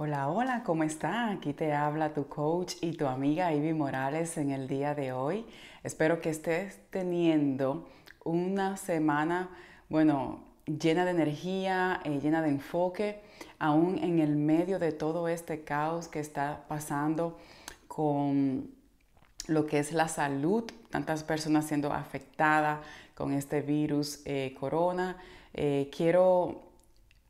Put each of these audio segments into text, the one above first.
Hola, hola, ¿cómo está? Aquí te habla tu coach y tu amiga Ivy Morales en el día de hoy. Espero que estés teniendo una semana, bueno, llena de energía, y eh, llena de enfoque, aún en el medio de todo este caos que está pasando con lo que es la salud, tantas personas siendo afectadas con este virus eh, corona. Eh, quiero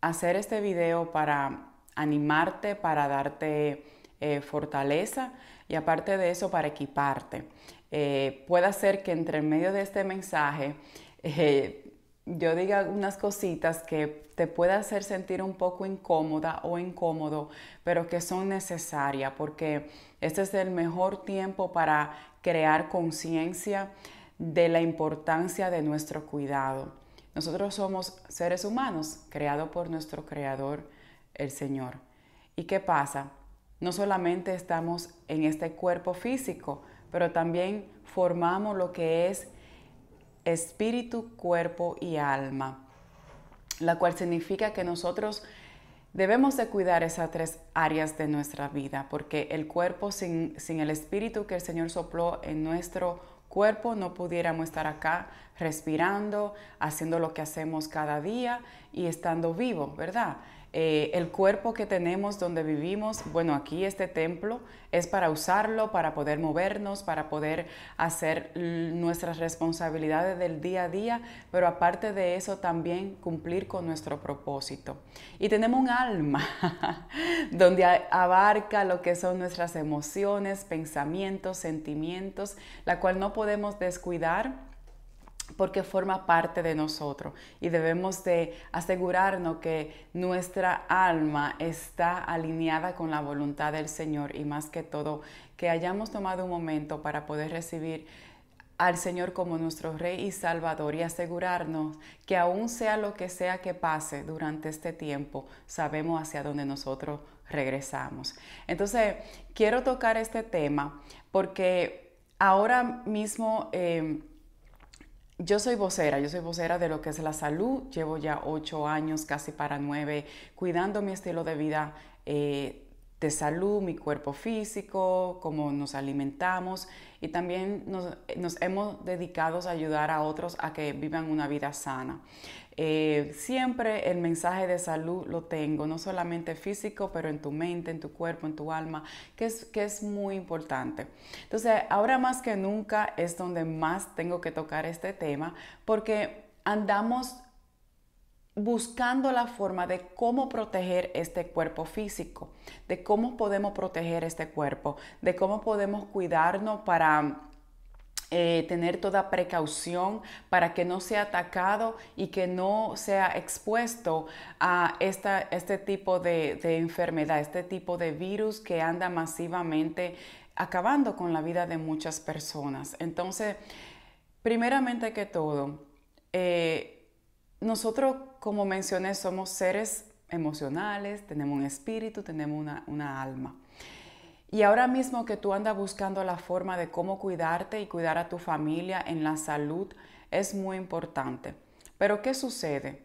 hacer este video para animarte, para darte eh, fortaleza y aparte de eso para equiparte. Eh, puede ser que entre medio de este mensaje eh, yo diga algunas cositas que te pueda hacer sentir un poco incómoda o incómodo, pero que son necesarias porque este es el mejor tiempo para crear conciencia de la importancia de nuestro cuidado. Nosotros somos seres humanos creados por nuestro Creador el Señor. ¿Y qué pasa? No solamente estamos en este cuerpo físico, pero también formamos lo que es espíritu, cuerpo y alma, la cual significa que nosotros debemos de cuidar esas tres áreas de nuestra vida, porque el cuerpo sin, sin el espíritu que el Señor sopló en nuestro cuerpo no pudiéramos estar acá respirando, haciendo lo que hacemos cada día y estando vivo, ¿verdad? Eh, el cuerpo que tenemos donde vivimos, bueno, aquí este templo es para usarlo, para poder movernos, para poder hacer nuestras responsabilidades del día a día, pero aparte de eso también cumplir con nuestro propósito. Y tenemos un alma donde abarca lo que son nuestras emociones, pensamientos, sentimientos, la cual no podemos descuidar porque forma parte de nosotros y debemos de asegurarnos que nuestra alma está alineada con la voluntad del Señor y más que todo que hayamos tomado un momento para poder recibir al Señor como nuestro Rey y Salvador y asegurarnos que aún sea lo que sea que pase durante este tiempo, sabemos hacia dónde nosotros regresamos. Entonces, quiero tocar este tema porque ahora mismo... Eh, yo soy vocera, yo soy vocera de lo que es la salud, llevo ya ocho años, casi para nueve, cuidando mi estilo de vida eh, de salud, mi cuerpo físico, cómo nos alimentamos y también nos hemos dedicado a ayudar a otros a que vivan una vida sana. Eh, siempre el mensaje de salud lo tengo, no solamente físico, pero en tu mente, en tu cuerpo, en tu alma, que es, que es muy importante. Entonces, ahora más que nunca es donde más tengo que tocar este tema, porque andamos buscando la forma de cómo proteger este cuerpo físico, de cómo podemos proteger este cuerpo, de cómo podemos cuidarnos para eh, tener toda precaución para que no sea atacado y que no sea expuesto a esta, este tipo de, enfermedad, este tipo de virus que anda masivamente acabando con la vida de muchas personas. Entonces, primeramente que todo, eh, nosotros, como mencioné, somos seres emocionales, tenemos un espíritu, tenemos una alma. Y ahora mismo que tú andas buscando la forma de cómo cuidarte y cuidar a tu familia en la salud, es muy importante. Pero ¿qué sucede?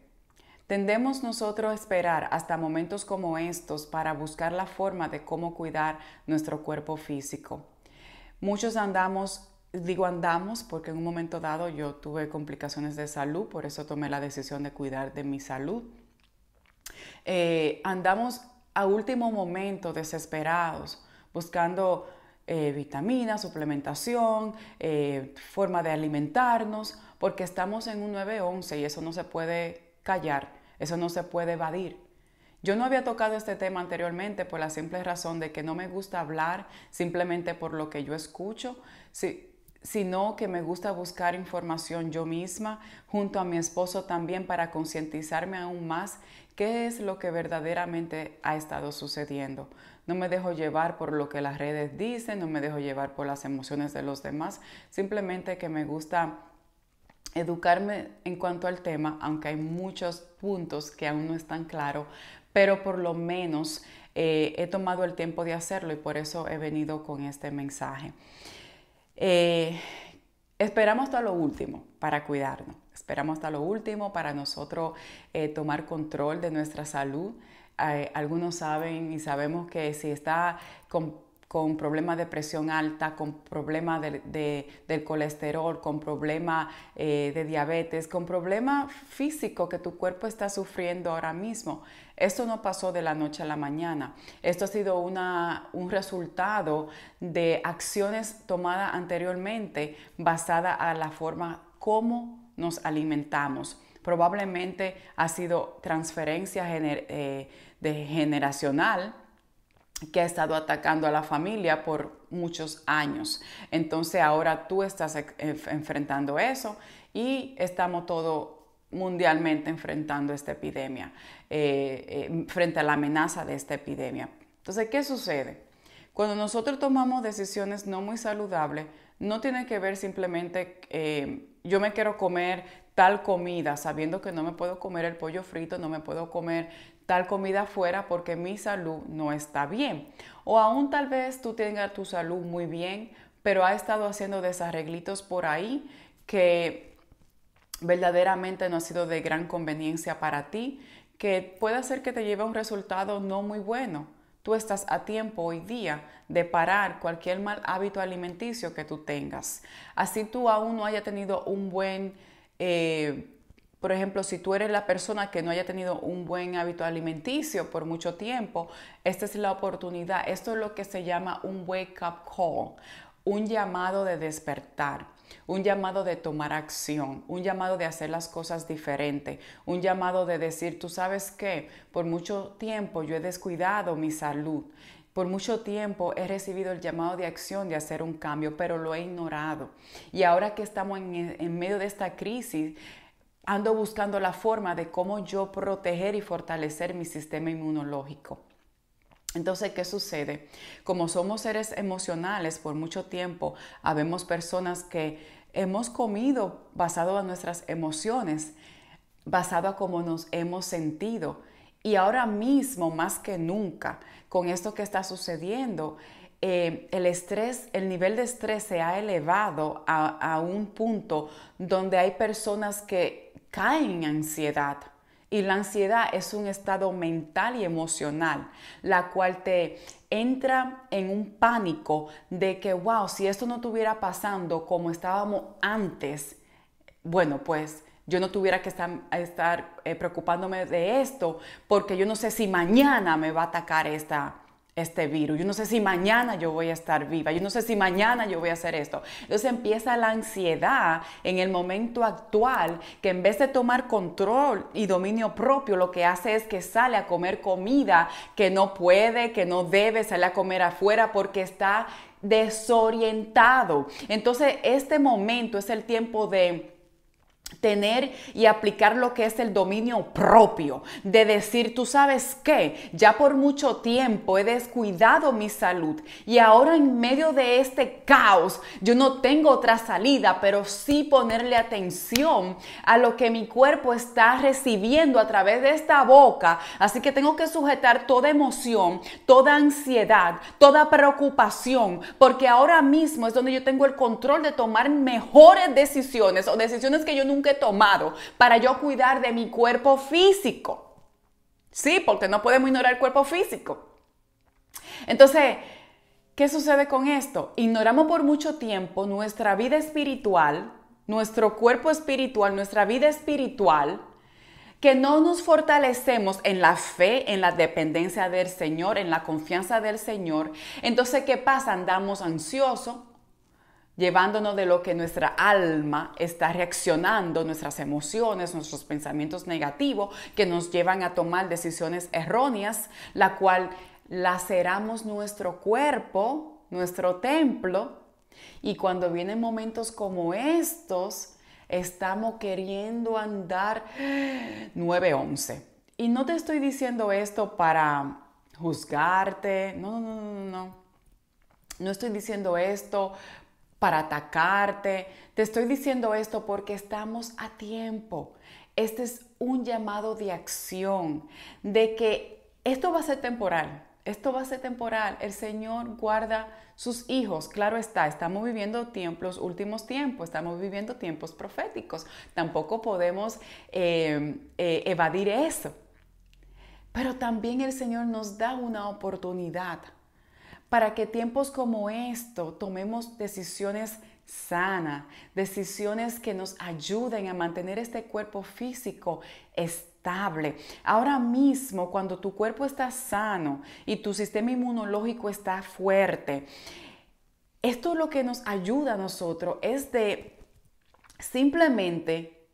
Tendemos nosotros a esperar hasta momentos como estos para buscar la forma de cómo cuidar nuestro cuerpo físico. Muchos andamos, digo andamos porque en un momento dado yo tuve complicaciones de salud, por eso tomé la decisión de cuidar de mi salud. Eh, andamos a último momento desesperados buscando eh, vitaminas, suplementación, eh, forma de alimentarnos, porque estamos en un 911 y eso no se puede callar, eso no se puede evadir. Yo no había tocado este tema anteriormente por la simple razón de que no me gusta hablar simplemente por lo que yo escucho, si, sino que me gusta buscar información yo misma junto a mi esposo también para concientizarme aún más qué es lo que verdaderamente ha estado sucediendo no me dejo llevar por lo que las redes dicen, no me dejo llevar por las emociones de los demás, simplemente que me gusta educarme en cuanto al tema, aunque hay muchos puntos que aún no están claros, pero por lo menos eh, he tomado el tiempo de hacerlo y por eso he venido con este mensaje. Eh, esperamos hasta lo último para cuidarnos, esperamos hasta lo último para nosotros eh, tomar control de nuestra salud, eh, algunos saben y sabemos que si está con, problemas de presión alta, con problemas del colesterol, con problemas eh, de diabetes, con problemas físicos que tu cuerpo está sufriendo ahora mismo. Esto no pasó de la noche a la mañana. Esto ha sido un resultado de acciones tomadas anteriormente basadas a la forma como nos alimentamos probablemente ha sido transferencia eh, generacional que ha estado atacando a la familia por muchos años. Entonces ahora tú estás e-, enfrentando eso y estamos todos mundialmente enfrentando esta epidemia, eh, eh, frente a la amenaza de esta epidemia. Entonces, ¿qué sucede? Cuando nosotros tomamos decisiones no muy saludables, no tiene que ver simplemente yo me quiero comer tal comida, sabiendo que no me puedo comer el pollo frito, no me puedo comer tal comida fuera porque mi salud no está bien. O aún tal vez tú tengas tu salud muy bien, pero ha estado haciendo desarreglitos por ahí que verdaderamente no ha sido de gran conveniencia para ti, que puede hacer que te lleve a un resultado no muy bueno. Tú estás a tiempo hoy día de parar cualquier mal hábito alimenticio que tú tengas. Así tú aún no haya tenido un buen eh, por ejemplo, si tú eres la persona que no haya tenido un buen hábito alimenticio por mucho tiempo, esta es la oportunidad. Esto es lo que se llama un wake-up call, un llamado de despertar, un llamado de tomar acción, un llamado de hacer las cosas diferente, un llamado de decir, tú sabes qué, por mucho tiempo yo he descuidado mi salud, por mucho tiempo he recibido el llamado de acción de hacer un cambio, pero lo he ignorado. Y ahora que estamos en, medio de esta crisis, ando buscando la forma de cómo yo proteger y fortalecer mi sistema inmunológico. Entonces, ¿qué sucede? Como somos seres emocionales por mucho tiempo, habemos personas que hemos comido basado a nuestras emociones, basado a cómo nos hemos sentido. Y ahora mismo, más que nunca, con esto que está sucediendo, eh, el estrés, el nivel de estrés se ha elevado a, a un punto donde hay personas que caen en ansiedad. Y la ansiedad es un estado mental y emocional, la cual te entra en un pánico de que, wow, si esto no estuviera pasando como estábamos antes, bueno, pues yo no tuviera que estar, eh, preocupándome de esto, porque yo no sé si mañana me va a atacar este virus, yo no sé si mañana yo voy a estar viva, yo no sé si mañana yo voy a hacer esto. Entonces empieza la ansiedad en el momento actual que en vez de tomar control y dominio propio, lo que hace es que sale a comer comida que no puede, que no debe, salir a comer afuera porque está desorientado. Entonces este momento es el tiempo de tener y aplicar lo que es el dominio propio, de decir, tú sabes qué, ya por mucho tiempo he descuidado mi salud y ahora en medio de este caos yo no tengo otra salida, pero sí ponerle atención a lo que mi cuerpo está recibiendo a través de esta boca, así que tengo que sujetar toda emoción, toda ansiedad, toda preocupación, porque ahora mismo es donde yo tengo el control de tomar mejores decisiones o decisiones que yo nunca que he tomado para yo cuidar de mi cuerpo físico. Sí, porque no podemos ignorar el cuerpo físico. Entonces, ¿qué sucede con esto? Ignoramos por mucho tiempo nuestra vida espiritual, nuestro cuerpo espiritual, nuestra vida espiritual, que no nos fortalecemos en la fe, en la dependencia del Señor, en la confianza del Señor. Entonces, ¿qué pasa? Andamos ansiosos, llevándonos de lo que nuestra alma está reaccionando, nuestras emociones, nuestros pensamientos negativos que nos llevan a tomar decisiones erróneas, la cual laceramos nuestro cuerpo, nuestro templo, y cuando vienen momentos como estos, estamos queriendo andar 9-11. Y no te estoy diciendo esto para juzgarte, no, no, no, no. No estoy diciendo esto para atacarte. Te estoy diciendo esto porque estamos a tiempo. Este es un llamado de acción, de que esto va a ser temporal. Esto va a ser temporal. El Señor guarda sus hijos. Claro está, estamos viviendo tiempos, últimos tiempos, estamos viviendo tiempos proféticos. Tampoco podemos em, eh, evadir eso. Pero también el Señor nos da una oportunidad para que tiempos como esto tomemos decisiones sanas, decisiones que nos ayuden a mantener este cuerpo físico estable. Ahora mismo, cuando tu cuerpo está sano y tu sistema inmunológico está fuerte, esto lo que nos ayuda a nosotros es de simplemente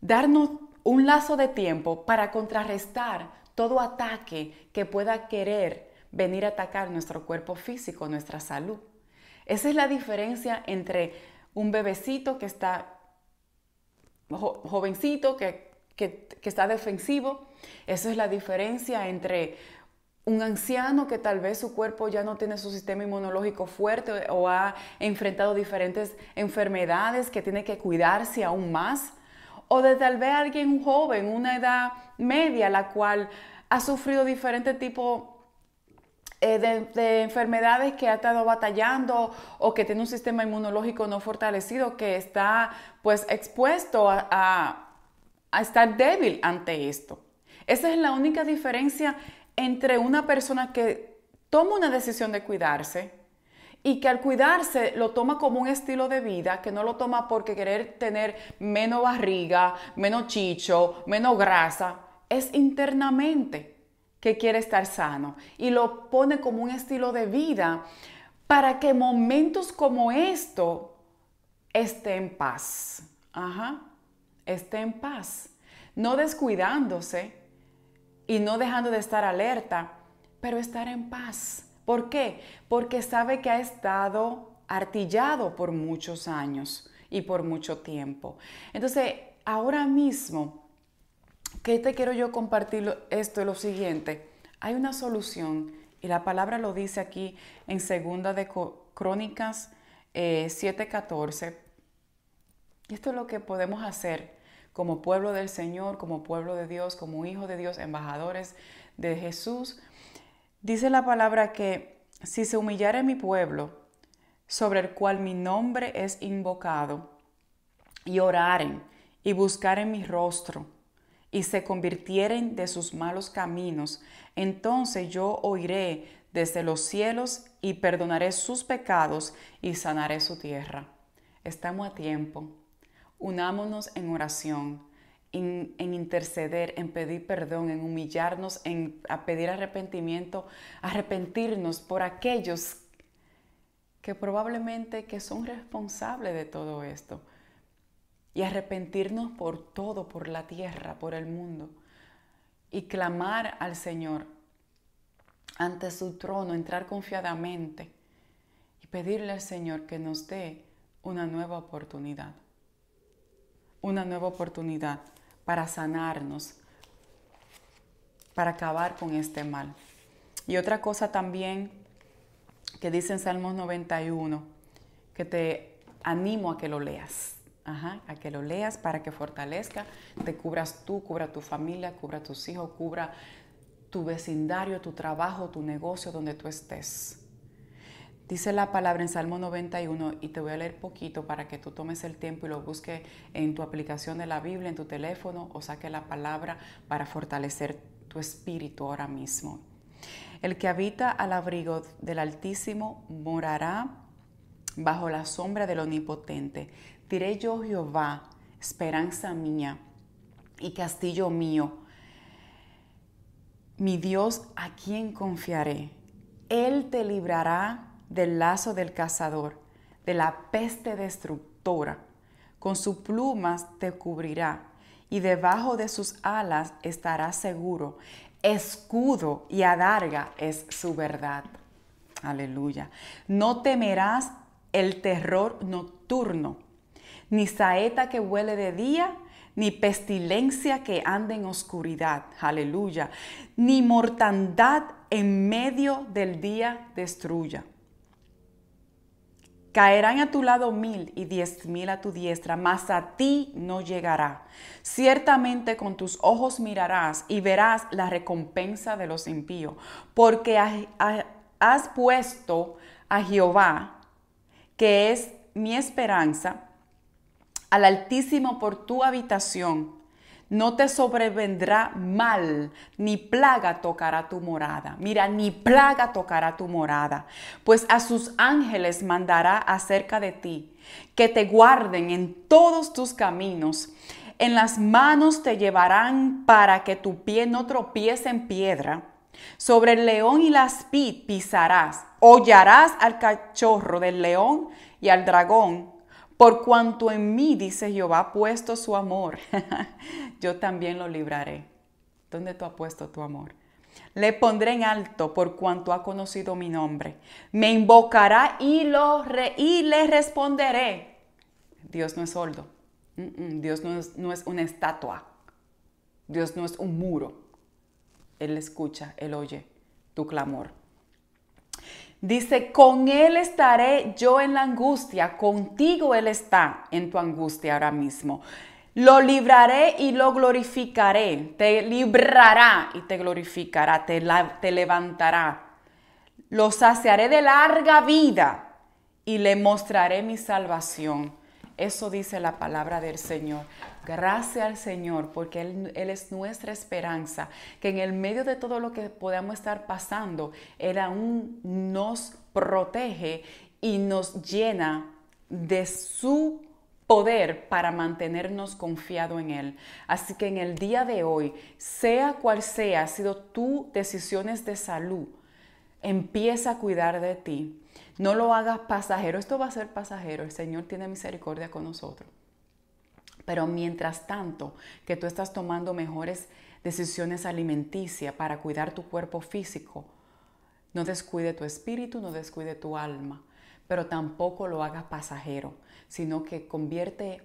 darnos un lazo de tiempo para contrarrestar todo ataque que pueda querer venir a atacar nuestro cuerpo físico, nuestra salud. Esa es la diferencia entre un bebecito que está jovencito, que, que, está defensivo. Esa es la diferencia entre un anciano que tal vez su cuerpo ya no tiene su sistema inmunológico fuerte o ha enfrentado diferentes enfermedades que tiene que cuidarse aún más, o de tal vez alguien joven, una edad media, la cual ha sufrido diferentes tipos eh, de, enfermedades que ha estado batallando o que tiene un sistema inmunológico no fortalecido que está pues expuesto a, a estar débil ante esto. Esa es la única diferencia entre una persona que toma una decisión de cuidarse y que al cuidarse lo toma como un estilo de vida, que no lo toma porque querer tener menos barriga, menos chicho, menos grasa, es internamente que quiere estar sano y lo pone como un estilo de vida para que momentos como esto esté en paz. Ajá, esté en paz. No descuidándose y no dejando de estar alerta, pero estar en paz. ¿Por qué? Porque sabe que ha estado artillado por muchos años y por mucho tiempo. Entonces, ahora mismo ¿Qué te quiero yo compartir esto? es Lo siguiente, hay una solución y la palabra lo dice aquí en segunda de Crónicas 7:14. Eh, y esto es lo que podemos hacer como pueblo del Señor, como pueblo de Dios, como hijo de Dios, embajadores de Jesús. Dice la palabra que si se humillara mi pueblo, sobre el cual mi nombre es invocado, y oraren y buscaren mi rostro, y se convirtieren de sus malos caminos, entonces yo oiré desde los cielos y perdonaré sus pecados y sanaré su tierra. Estamos a tiempo. Unámonos en oración, en, interceder, en pedir perdón, en humillarnos, en a pedir arrepentimiento, arrepentirnos por aquellos que probablemente que son responsables de todo esto y arrepentirnos por todo, por la tierra, por el mundo, y clamar al Señor ante su trono, entrar confiadamente y pedirle al Señor que nos dé una nueva oportunidad, una nueva oportunidad para sanarnos, para acabar con este mal. Y otra cosa también que dice en Salmos 91, que te animo a que lo leas. Ajá, a que lo leas para que fortalezca, te cubras tú, cubra tu familia, cubra tus hijos, cubra tu vecindario, tu trabajo, tu negocio, donde tú estés. Dice la palabra en Salmo 91 y te voy a leer poquito para que tú tomes el tiempo y lo busques en tu aplicación de la Biblia, en tu teléfono o saque la palabra para fortalecer tu espíritu ahora mismo. El que habita al abrigo del Altísimo morará bajo la sombra del Omnipotente. Diré yo Jehová, esperanza mía y castillo mío, mi Dios a quien confiaré. Él te librará del lazo del cazador, de la peste destructora. Con sus plumas te cubrirá y debajo de sus alas estarás seguro. Escudo y adarga es su verdad. Aleluya. No temerás el terror nocturno, ni saeta que huele de día, ni pestilencia que ande en oscuridad, aleluya, ni mortandad en medio del día destruya. Caerán a tu lado mil y diez mil a tu diestra, mas a ti no llegará. Ciertamente con tus ojos mirarás y verás la recompensa de los impíos, porque has puesto a Jehová que es mi esperanza, al Altísimo por tu habitación. No te sobrevendrá mal, ni plaga tocará tu morada. Mira, ni plaga tocará tu morada, pues a sus ángeles mandará acerca de ti, que te guarden en todos tus caminos. En las manos te llevarán para que tu pie no tropiece en piedra sobre el león y la aspid pisarás, hollarás al cachorro del león y al dragón, por cuanto en mí, dice Jehová, ha puesto su amor. Yo también lo libraré. ¿Dónde tú has puesto tu amor? Le pondré en alto por cuanto ha conocido mi nombre. Me invocará y, le responderé. Dios no es soldo. Mm, mm, Dios no es una estatua. Dios no es un muro. Él escucha, Él oye tu clamor. Dice, con Él estaré yo en la angustia, contigo Él está en tu angustia ahora mismo. Lo libraré y lo glorificaré, te librará y te glorificará, te, levantará. Lo saciaré de larga vida y le mostraré mi salvación. Eso dice la palabra del Señor. Gracias al Señor, porque Él, es nuestra esperanza, que en el medio de todo lo que podamos estar pasando, Él aún nos protege y nos llena de su poder para mantenernos confiado en Él. Así que en el día de hoy, sea cual sea, ha sido tu decisiones de salud, empieza a cuidar de ti. No lo hagas pasajero, esto va a ser pasajero, el Señor tiene misericordia con nosotros. Pero mientras tanto que tú estás tomando mejores decisiones alimenticias para cuidar tu cuerpo físico, no descuide tu espíritu, no descuide tu alma, pero tampoco lo hagas pasajero, sino que convierte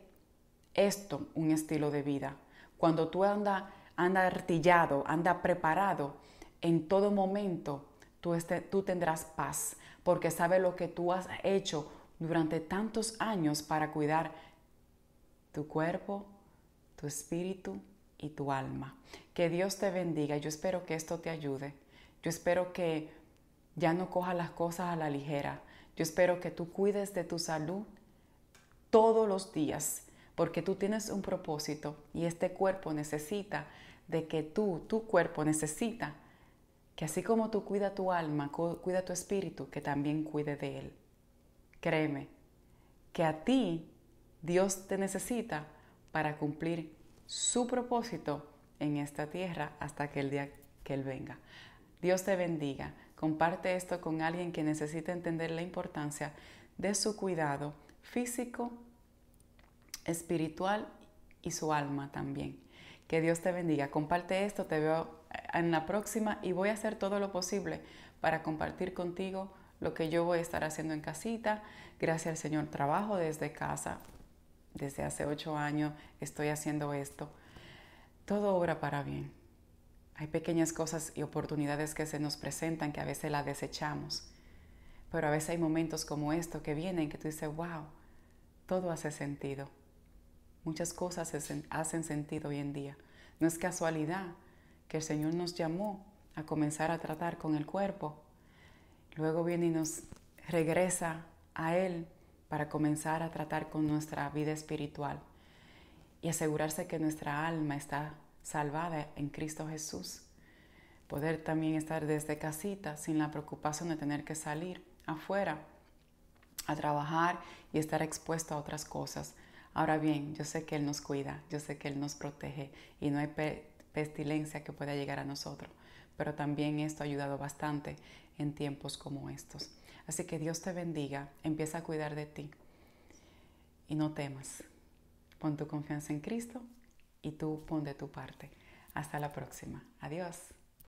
esto un estilo de vida. Cuando tú andas anda artillado, anda preparado, en todo momento tú, este, tú tendrás paz, porque sabe lo que tú has hecho durante tantos años para cuidar tu cuerpo, tu espíritu y tu alma. Que Dios te bendiga. Yo espero que esto te ayude. Yo espero que ya no cojas las cosas a la ligera. Yo espero que tú cuides de tu salud todos los días, porque tú tienes un propósito y este cuerpo necesita de que tú, tu cuerpo necesita que así como tú cuida tu alma, cuida tu espíritu, que también cuide de él. Créeme, que a ti Dios te necesita para cumplir su propósito en esta tierra hasta que el día que Él venga. Dios te bendiga. Comparte esto con alguien que necesita entender la importancia de su cuidado físico, espiritual y su alma también. Que Dios te bendiga. Comparte esto, te veo en la próxima y voy a hacer todo lo posible para compartir contigo lo que yo voy a estar haciendo en casita. Gracias al Señor, trabajo desde casa desde hace ocho años estoy haciendo esto, todo obra para bien. Hay pequeñas cosas y oportunidades que se nos presentan que a veces las desechamos, pero a veces hay momentos como esto que vienen que tú dices, wow, todo hace sentido. Muchas cosas hacen sentido hoy en día. No es casualidad que el Señor nos llamó a comenzar a tratar con el cuerpo. Luego viene y nos regresa a Él para comenzar a tratar con nuestra vida espiritual y asegurarse que nuestra alma está salvada en Cristo Jesús. Poder también estar desde casita sin la preocupación de tener que salir afuera a trabajar y estar expuesto a otras cosas. Ahora bien, yo sé que Él nos cuida, yo sé que Él nos protege y no hay pestilencia que pueda llegar a nosotros, pero también esto ha ayudado bastante en tiempos como estos. Así que Dios te bendiga, empieza a cuidar de ti y no temas. Pon tu confianza en Cristo y tú pon de tu parte. Hasta la próxima. Adiós.